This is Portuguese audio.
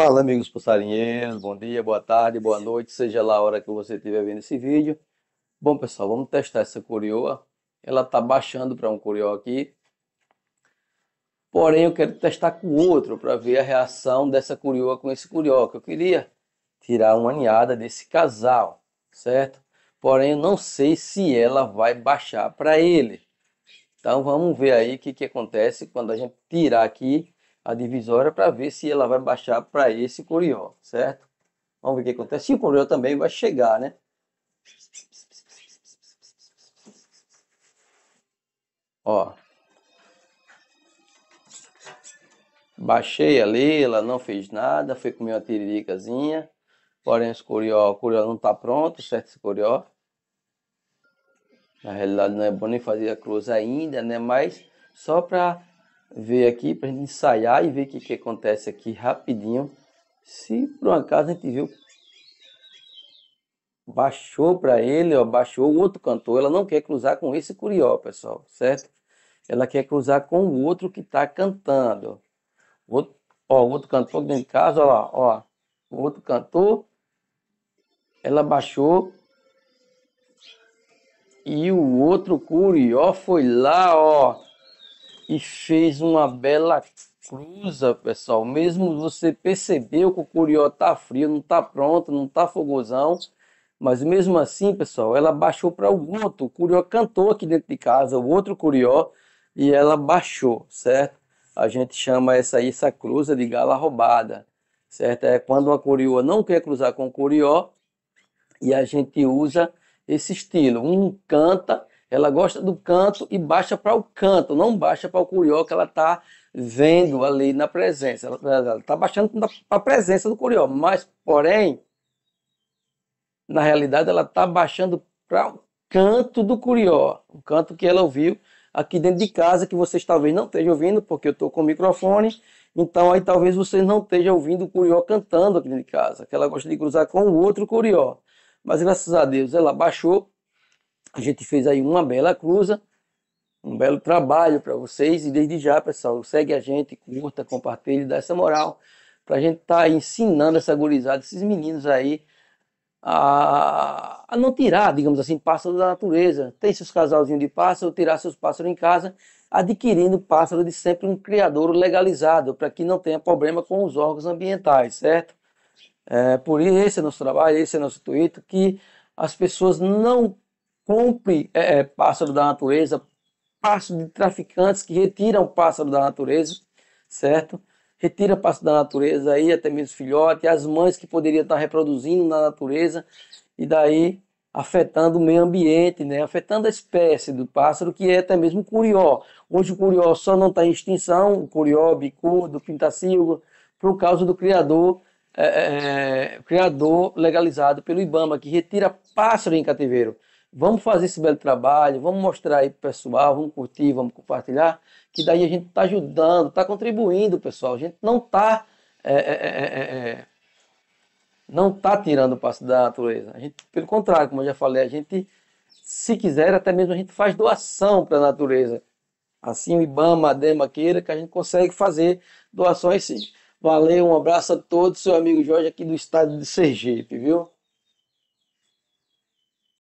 Fala, amigos passarinheiros, bom dia, boa tarde, boa noite, seja lá a hora que você estiver vendo esse vídeo. Bom, pessoal, vamos testar essa curioa. Ela está baixando para um curió aqui. Porém, eu quero testar com outro para ver a reação dessa curioa com esse curió, que eu queria tirar uma ninhada desse casal, certo? Porém, eu não sei se ela vai baixar para ele. Então, vamos ver aí o que, que acontece quando a gente tirar aqui a divisória para ver se ela vai baixar para esse Curió, certo? Vamos ver o que acontece. Se o Curió também vai chegar, né? Ó. Baixei ali, ela não fez nada, foi comer uma tiriricazinha. Porém, esse Curió, o Curió não está pronto, certo? Esse Curió. Na realidade, não é bom nem fazer a cruz ainda, né? Mas só para ver aqui, para a gente ensaiar e ver o que, que acontece aqui rapidinho. Se por um acaso a gente viu, baixou para ele, ó, baixou o outro cantor, ela não quer cruzar com esse curió, pessoal, certo? Ela quer cruzar com o outro que está cantando. O outro, ó, o outro cantor dentro de casa, ó lá, ó, o outro cantor, ela baixou e o outro curió foi lá, ó, e fez uma bela cruza, pessoal. Mesmo você percebeu que o curió tá frio, não tá pronto, não tá fogosão, mas mesmo assim, pessoal, ela baixou para o outro. O curió cantou aqui dentro de casa, o outro curió, e ela baixou, certo? A gente chama essa aí, essa cruza de gala roubada, certo? É quando uma curioa não quer cruzar com o curió e a gente usa esse estilo. Um canta ela gosta do canto e baixa para o canto, não baixa para o curió que ela está vendo ali na presença. Ela está baixando para a presença do curió, mas, porém, na realidade, ela está baixando para o canto do curió, o canto que ela ouviu aqui dentro de casa, que vocês talvez não estejam ouvindo, porque eu estou com o microfone. Então, aí talvez vocês não estejam ouvindo o curió cantando aqui dentro de casa, que ela gosta de cruzar com o outro curió. Mas graças a Deus ela baixou a gente fez aí uma bela cruza, um belo trabalho para vocês. E desde já, pessoal, segue a gente, curta, compartilhe, dá essa moral para a gente estar tá ensinando essa gurizada, esses meninos aí, a, a, não tirar, digamos assim, pássaro da natureza. Tem seus casalzinhos de pássaro, tirar seus pássaros em casa, adquirindo pássaro de sempre um criador legalizado, para que não tenha problema com os órgãos ambientais, certo? É, por isso, esse é nosso trabalho, esse é nosso intuito, que as pessoas não compre é, é, pássaro da natureza, pássaro de traficantes que retiram pássaro da natureza, certo? Retira pássaro da natureza aí, até mesmo filhote, as mães que poderiam estar reproduzindo na natureza e daí afetando o meio ambiente, né? afetando a espécie do pássaro, que é até mesmo o curió. Hoje o curió só não está em extinção, o curió, bicudo, o pintacilgo, por causa do criador, é, é, é, criador legalizado pelo Ibama, que retira pássaro em cativeiro. Vamos fazer esse belo trabalho, vamos mostrar aí pro pessoal, vamos curtir, vamos compartilhar, que daí a gente está ajudando, está contribuindo, pessoal. A gente não está é é é, é, é, é, não tá tirando o passo da natureza. A gente, pelo contrário, como eu já falei, a gente, se quiser, até mesmo a gente faz doação para a natureza. Assim o Ibama, a Dema queira que a gente consegue fazer doações sim. Valeu, um abraço a todos, seu amigo Jorge aqui do estado de Sergipe, viu?